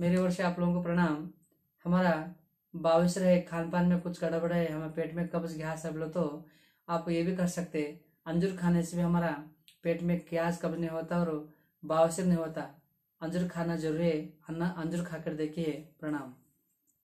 मेरी ओर से आप लोगों को प्रणाम हमारा बाविश रहे खान पान में कुछ गड़बड़ है हमें पेट में कब्ज गैस सब लो तो आप ये भी कर सकते अंजूर खाने से भी हमारा पेट में क्या कब्ज नहीं होता और बाविसर नहीं होता अंजूर खाना जरूरी है अंजूर खाकर देखिए प्रणाम